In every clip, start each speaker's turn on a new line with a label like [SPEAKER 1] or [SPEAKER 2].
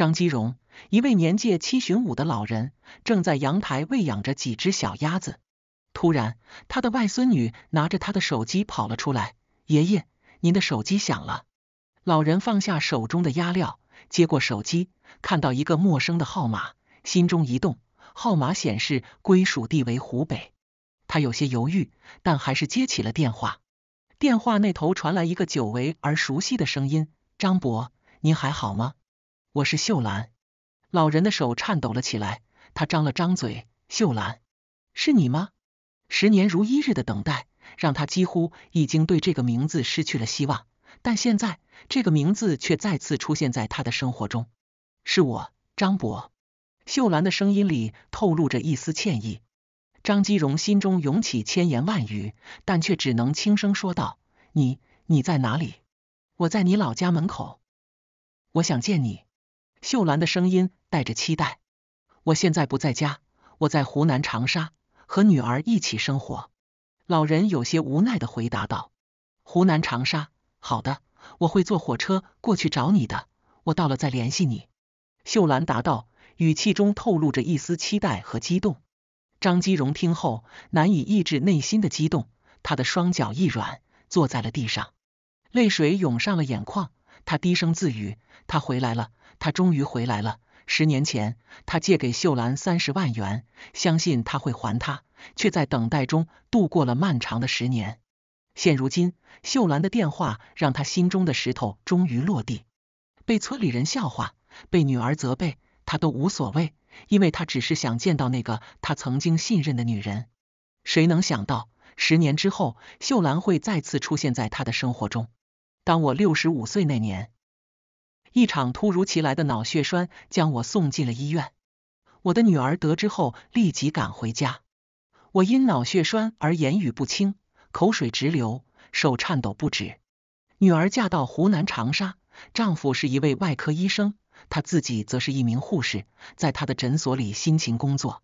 [SPEAKER 1] 张基荣，一位年届七旬五的老人，正在阳台喂养着几只小鸭子。突然，他的外孙女拿着他的手机跑了出来：“爷爷，您的手机响了。”老人放下手中的鸭料，接过手机，看到一个陌生的号码，心中一动。号码显示归属地为湖北，他有些犹豫，但还是接起了电话。电话那头传来一个久违而熟悉的声音：“张伯，您还好吗？”我是秀兰，老人的手颤抖了起来，他张了张嘴，秀兰，是你吗？十年如一日的等待，让他几乎已经对这个名字失去了希望，但现在这个名字却再次出现在他的生活中。是我，张博。秀兰的声音里透露着一丝歉意。张基荣心中涌起千言万语，但却只能轻声说道：“你，你在哪里？我在你老家门口，我想见你。”秀兰的声音带着期待。我现在不在家，我在湖南长沙和女儿一起生活。老人有些无奈的回答道：“湖南长沙，好的，我会坐火车过去找你的。我到了再联系你。”秀兰答道，语气中透露着一丝期待和激动。张基荣听后难以抑制内心的激动，他的双脚一软，坐在了地上，泪水涌上了眼眶。他低声自语：“他回来了。”他终于回来了。十年前，他借给秀兰三十万元，相信他会还他，却在等待中度过了漫长的十年。现如今，秀兰的电话让他心中的石头终于落地。被村里人笑话，被女儿责备，他都无所谓，因为他只是想见到那个他曾经信任的女人。谁能想到，十年之后，秀兰会再次出现在他的生活中？当我六十五岁那年。一场突如其来的脑血栓将我送进了医院。我的女儿得知后立即赶回家。我因脑血栓而言语不清，口水直流，手颤抖不止。女儿嫁到湖南长沙，丈夫是一位外科医生，她自己则是一名护士，在她的诊所里辛勤工作。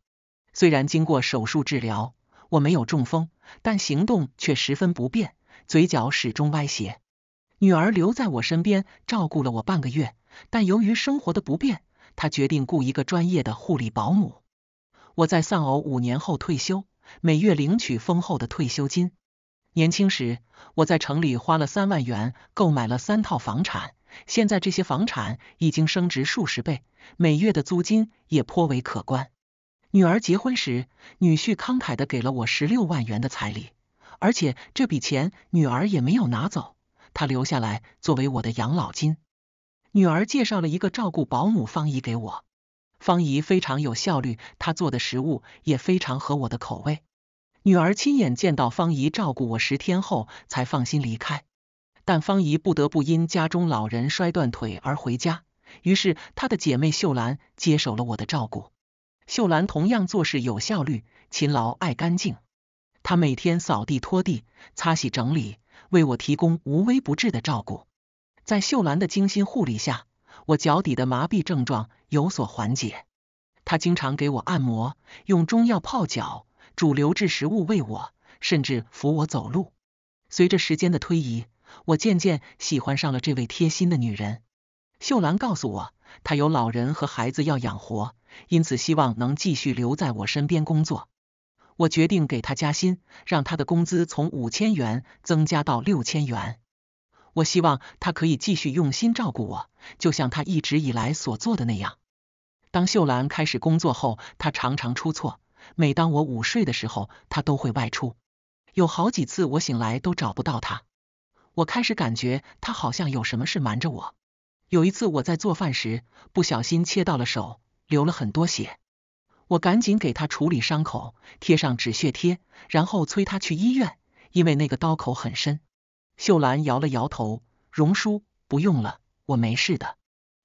[SPEAKER 1] 虽然经过手术治疗，我没有中风，但行动却十分不便，嘴角始终歪斜。女儿留在我身边照顾了我半个月，但由于生活的不便，她决定雇一个专业的护理保姆。我在丧偶五年后退休，每月领取丰厚的退休金。年轻时，我在城里花了三万元购买了三套房产，现在这些房产已经升值数十倍，每月的租金也颇为可观。女儿结婚时，女婿慷慨的给了我十六万元的彩礼，而且这笔钱女儿也没有拿走。他留下来作为我的养老金。女儿介绍了一个照顾保姆方姨给我，方姨非常有效率，她做的食物也非常合我的口味。女儿亲眼见到方姨照顾我十天后才放心离开，但方姨不得不因家中老人摔断腿而回家，于是她的姐妹秀兰接手了我的照顾。秀兰同样做事有效率，勤劳爱干净，她每天扫地拖地、擦洗整理。为我提供无微不至的照顾。在秀兰的精心护理下，我脚底的麻痹症状有所缓解。她经常给我按摩，用中药泡脚，煮流质食物喂我，甚至扶我走路。随着时间的推移，我渐渐喜欢上了这位贴心的女人。秀兰告诉我，她有老人和孩子要养活，因此希望能继续留在我身边工作。我决定给他加薪，让他的工资从五千元增加到六千元。我希望他可以继续用心照顾我，就像他一直以来所做的那样。当秀兰开始工作后，她常常出错。每当我午睡的时候，她都会外出。有好几次我醒来都找不到她。我开始感觉她好像有什么事瞒着我。有一次我在做饭时不小心切到了手，流了很多血。我赶紧给他处理伤口，贴上止血贴，然后催他去医院，因为那个刀口很深。秀兰摇了摇头：“荣叔，不用了，我没事的，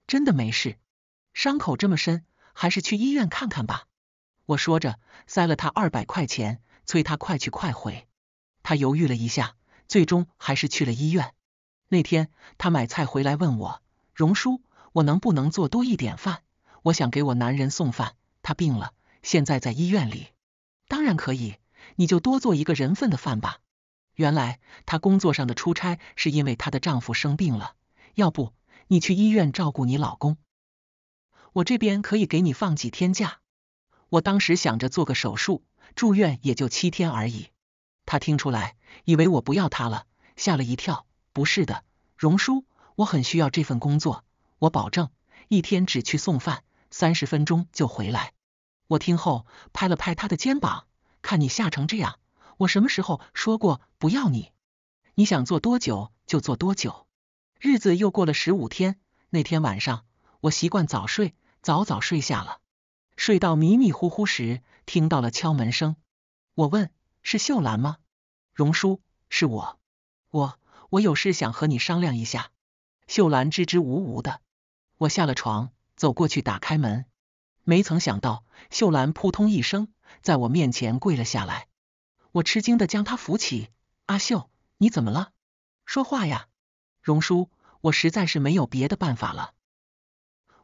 [SPEAKER 1] 真的没事。伤口这么深，还是去医院看看吧。”我说着，塞了他二百块钱，催他快去快回。他犹豫了一下，最终还是去了医院。那天他买菜回来问我：“荣叔，我能不能做多一点饭？我想给我男人送饭。”他病了，现在在医院里。当然可以，你就多做一个人份的饭吧。原来她工作上的出差是因为她的丈夫生病了。要不你去医院照顾你老公，我这边可以给你放几天假。我当时想着做个手术，住院也就七天而已。她听出来，以为我不要她了，吓了一跳。不是的，荣叔，我很需要这份工作，我保证一天只去送饭，三十分钟就回来。我听后拍了拍他的肩膀，看你吓成这样，我什么时候说过不要你？你想做多久就做多久。日子又过了十五天，那天晚上，我习惯早睡，早早睡下了。睡到迷迷糊糊时，听到了敲门声。我问：“是秀兰吗？”荣叔，是我，我，我有事想和你商量一下。秀兰支支吾吾的。我下了床，走过去打开门。没曾想到，秀兰扑通一声在我面前跪了下来。我吃惊的将她扶起。阿秀，你怎么了？说话呀！荣叔，我实在是没有别的办法了。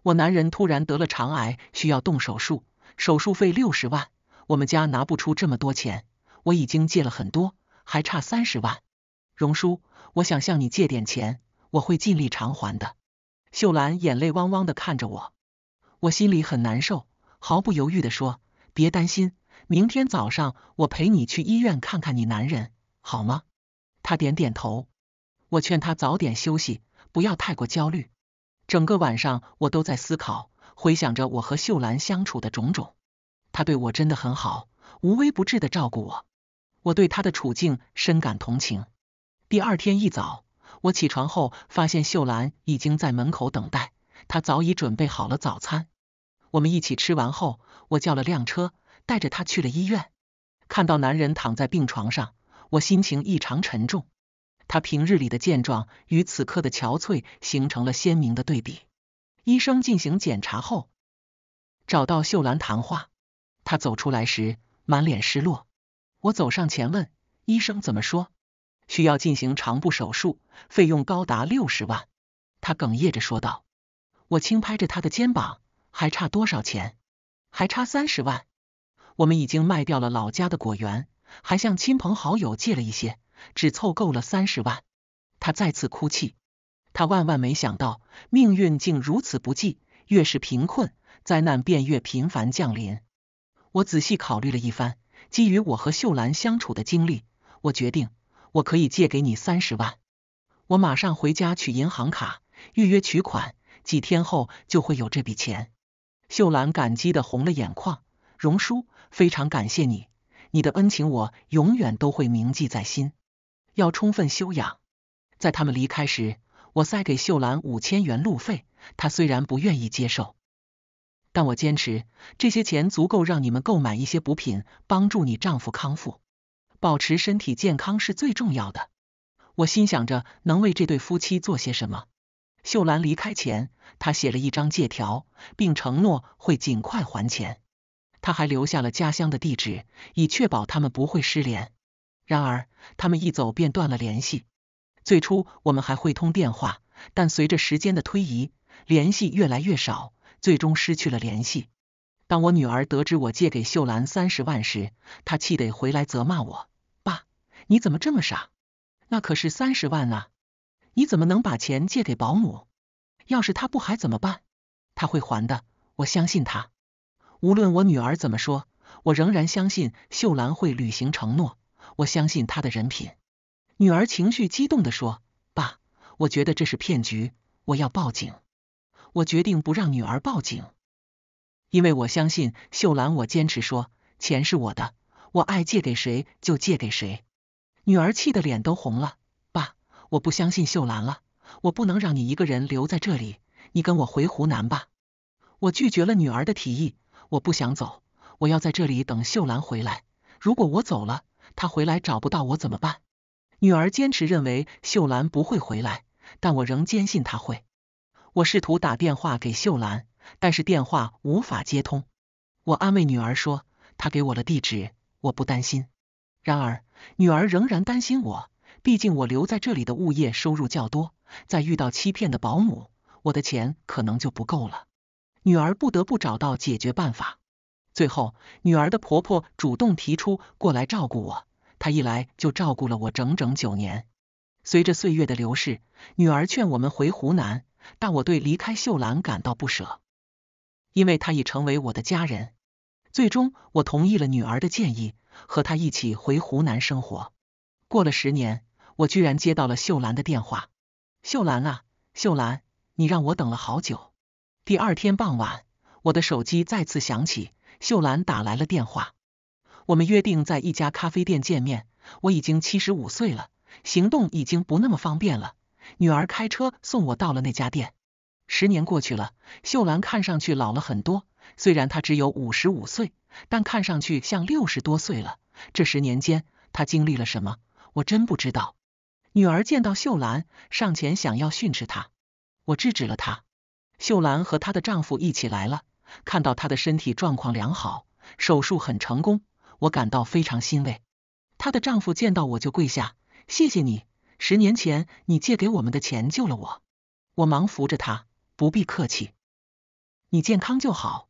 [SPEAKER 1] 我男人突然得了肠癌，需要动手术，手术费六十万，我们家拿不出这么多钱。我已经借了很多，还差三十万。荣叔，我想向你借点钱，我会尽力偿还的。秀兰眼泪汪汪的看着我。我心里很难受，毫不犹豫的说：“别担心，明天早上我陪你去医院看看你男人，好吗？”他点点头。我劝他早点休息，不要太过焦虑。整个晚上我都在思考，回想着我和秀兰相处的种种。他对我真的很好，无微不至的照顾我。我对他的处境深感同情。第二天一早，我起床后发现秀兰已经在门口等待。他早已准备好了早餐，我们一起吃完后，我叫了辆车，带着他去了医院。看到男人躺在病床上，我心情异常沉重。他平日里的健壮与此刻的憔悴形成了鲜明的对比。医生进行检查后，找到秀兰谈话。他走出来时满脸失落。我走上前问医生怎么说？需要进行肠部手术，费用高达六十万。他哽咽着说道。我轻拍着他的肩膀，还差多少钱？还差三十万。我们已经卖掉了老家的果园，还向亲朋好友借了一些，只凑够了三十万。他再次哭泣。他万万没想到，命运竟如此不济。越是贫困，灾难便越频繁降临。我仔细考虑了一番，基于我和秀兰相处的经历，我决定，我可以借给你三十万。我马上回家取银行卡，预约取款。几天后就会有这笔钱，秀兰感激的红了眼眶。荣叔，非常感谢你，你的恩情我永远都会铭记在心。要充分休养。在他们离开时，我塞给秀兰五千元路费，她虽然不愿意接受，但我坚持，这些钱足够让你们购买一些补品，帮助你丈夫康复。保持身体健康是最重要的。我心想着能为这对夫妻做些什么。秀兰离开前，她写了一张借条，并承诺会尽快还钱。她还留下了家乡的地址，以确保他们不会失联。然而，他们一走便断了联系。最初我们还会通电话，但随着时间的推移，联系越来越少，最终失去了联系。当我女儿得知我借给秀兰三十万时，她气得回来责骂我：“爸，你怎么这么傻？那可是三十万啊！你怎么能把钱借给保姆？”要是他不还怎么办？他会还的，我相信他。无论我女儿怎么说，我仍然相信秀兰会履行承诺，我相信她的人品。女儿情绪激动地说：“爸，我觉得这是骗局，我要报警。”我决定不让女儿报警，因为我相信秀兰。我坚持说，钱是我的，我爱借给谁就借给谁。女儿气得脸都红了：“爸，我不相信秀兰了。”我不能让你一个人留在这里，你跟我回湖南吧。我拒绝了女儿的提议，我不想走，我要在这里等秀兰回来。如果我走了，她回来找不到我怎么办？女儿坚持认为秀兰不会回来，但我仍坚信她会。我试图打电话给秀兰，但是电话无法接通。我安慰女儿说，她给我了地址，我不担心。然而，女儿仍然担心我，毕竟我留在这里的物业收入较多。再遇到欺骗的保姆，我的钱可能就不够了。女儿不得不找到解决办法。最后，女儿的婆婆主动提出过来照顾我，她一来就照顾了我整整九年。随着岁月的流逝，女儿劝我们回湖南，但我对离开秀兰感到不舍，因为她已成为我的家人。最终，我同意了女儿的建议，和她一起回湖南生活。过了十年，我居然接到了秀兰的电话。秀兰啊，秀兰，你让我等了好久。第二天傍晚，我的手机再次响起，秀兰打来了电话。我们约定在一家咖啡店见面。我已经七十五岁了，行动已经不那么方便了。女儿开车送我到了那家店。十年过去了，秀兰看上去老了很多。虽然她只有五十五岁，但看上去像六十多岁了。这十年间，她经历了什么，我真不知道。女儿见到秀兰，上前想要训斥她，我制止了她。秀兰和她的丈夫一起来了，看到她的身体状况良好，手术很成功，我感到非常欣慰。她的丈夫见到我就跪下，谢谢你，十年前你借给我们的钱救了我。我忙扶着他，不必客气，你健康就好。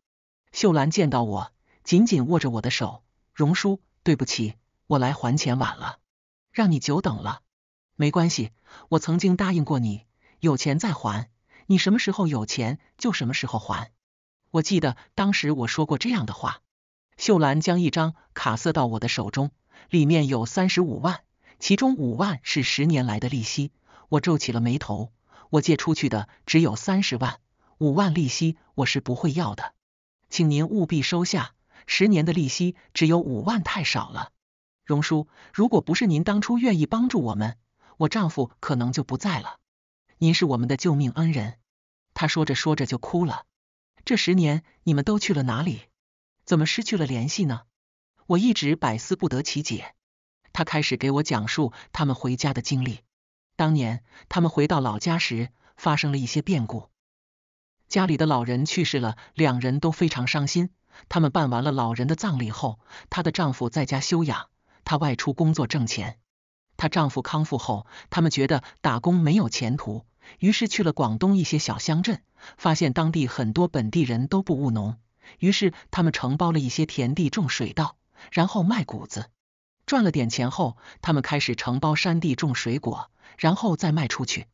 [SPEAKER 1] 秀兰见到我，紧紧握着我的手，荣叔，对不起，我来还钱晚了，让你久等了。没关系，我曾经答应过你，有钱再还。你什么时候有钱就什么时候还。我记得当时我说过这样的话。秀兰将一张卡塞到我的手中，里面有三十五万，其中五万是十年来的利息。我皱起了眉头，我借出去的只有三十万，五万利息我是不会要的。请您务必收下，十年的利息只有五万，太少了。荣叔，如果不是您当初愿意帮助我们。我丈夫可能就不在了。您是我们的救命恩人。她说着说着就哭了。这十年你们都去了哪里？怎么失去了联系呢？我一直百思不得其解。她开始给我讲述他们回家的经历。当年他们回到老家时，发生了一些变故，家里的老人去世了，两人都非常伤心。他们办完了老人的葬礼后，她的丈夫在家休养，她外出工作挣钱。她丈夫康复后，他们觉得打工没有前途，于是去了广东一些小乡镇。发现当地很多本地人都不务农，于是他们承包了一些田地种水稻，然后卖谷子，赚了点钱后，他们开始承包山地种水果，然后再卖出去。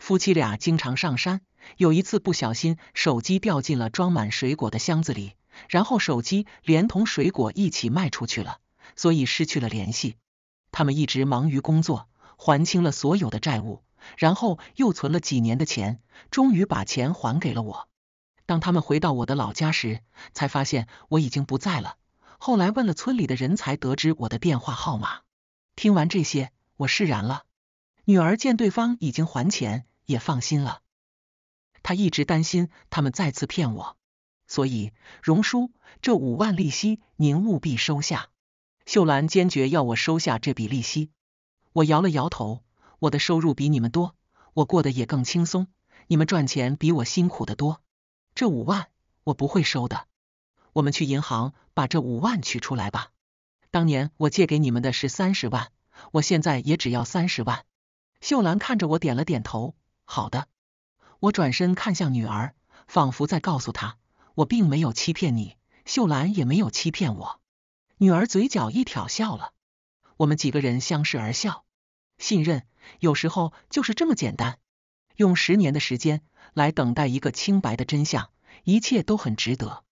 [SPEAKER 1] 夫妻俩经常上山，有一次不小心手机掉进了装满水果的箱子里，然后手机连同水果一起卖出去了，所以失去了联系。他们一直忙于工作，还清了所有的债务，然后又存了几年的钱，终于把钱还给了我。当他们回到我的老家时，才发现我已经不在了。后来问了村里的人，才得知我的电话号码。听完这些，我释然了。女儿见对方已经还钱，也放心了。她一直担心他们再次骗我，所以荣叔，这五万利息您务必收下。秀兰坚决要我收下这笔利息，我摇了摇头。我的收入比你们多，我过得也更轻松，你们赚钱比我辛苦的多。这五万我不会收的。我们去银行把这五万取出来吧。当年我借给你们的是三十万，我现在也只要三十万。秀兰看着我点了点头。好的。我转身看向女儿，仿佛在告诉她，我并没有欺骗你，秀兰也没有欺骗我。女儿嘴角一挑，笑了。我们几个人相视而笑。信任有时候就是这么简单。用十年的时间来等待一个清白的真相，一切都很值得。